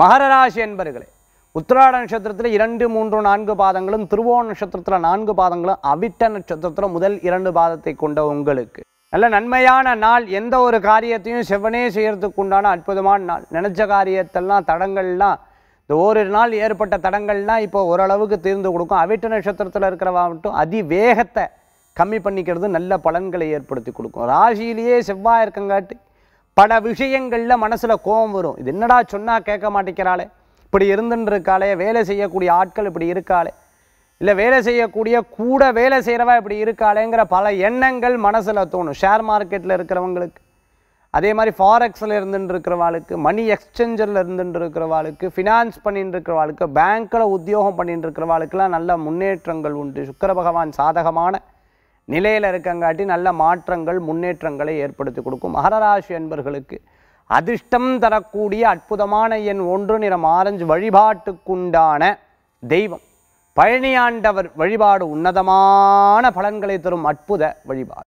மகர ராசி என்பர்களே உத்திராட நட்சத்திரத்தில் இரண்டு மூன்று நான்கு பாதங்களும் திருவோண நட்சத்திரத்தில் நான்கு பாதங்களும் அவிட்ட நட்சத்திரத்தில் முதல் இரண்டு பாதத்தை கொண்ட உங்களுக்கு நல்ல நன்மையான நாள் எந்த ஒரு காரியத்தையும் செவ்வனே செய்கிறதுக்கு உண்டான அற்புதமான நாள் நினச்ச காரியத்தெல்லாம் தடங்கள்லாம் இந்த ஓரிரு நாள் ஏற்பட்ட தடங்கள்லாம் இப்போ ஓரளவுக்கு தீர்ந்து கொடுக்கும் அவிட்ட நட்சத்திரத்தில் இருக்கிறவா மட்டும் அதிவேகத்தை கம்மி பண்ணிக்கிறது நல்ல பலன்களை ஏற்படுத்தி கொடுக்கும் ராசியிலேயே செவ்வாய் இருக்கங்காட்டி பல விஷயங்களில் மனசில் கோபம் வரும் இது என்னடா சொன்னால் கேட்க மாட்டேங்கிறாளே இப்படி இருந்துன்னு இருக்காளே வேலை செய்யக்கூடிய ஆட்கள் இப்படி இருக்காளே இல்லை வேலை செய்யக்கூடிய கூட வேலை செய்கிறவா இப்படி இருக்காளேங்கிற பல எண்ணங்கள் மனசில் தோணும் ஷேர் மார்க்கெட்டில் இருக்கிறவங்களுக்கு அதே மாதிரி ஃபாரெக்ஸில் இருந்துட்டு இருக்கிறவாளுக்கு மணி எக்ஸ்சேஞ்சரில் இருந்துட்டு இருக்கிறவாளுக்கு ஃபினான்ஸ் பண்ணிட்டு இருக்கிறவாளுக்கு பேங்க்கில் உத்தியோகம் பண்ணிட்டு இருக்கிறவாளுக்கெல்லாம் நல்ல முன்னேற்றங்கள் உண்டு சுக்கர பகவான் சாதகமான நிலையில் இருக்கங்காட்டி நல்ல மாற்றங்கள் முன்னேற்றங்களை ஏற்படுத்தி கொடுக்கும் மகரராசி என்பர்களுக்கு அதிர்ஷ்டம் தரக்கூடிய அற்புதமான என் ஒன்று நிறம் ஆரஞ்சு வழிபாட்டுக்குண்டான தெய்வம் பழனியாண்டவர் வழிபாடு உன்னதமான பலன்களை தரும் அற்புத வழிபாடு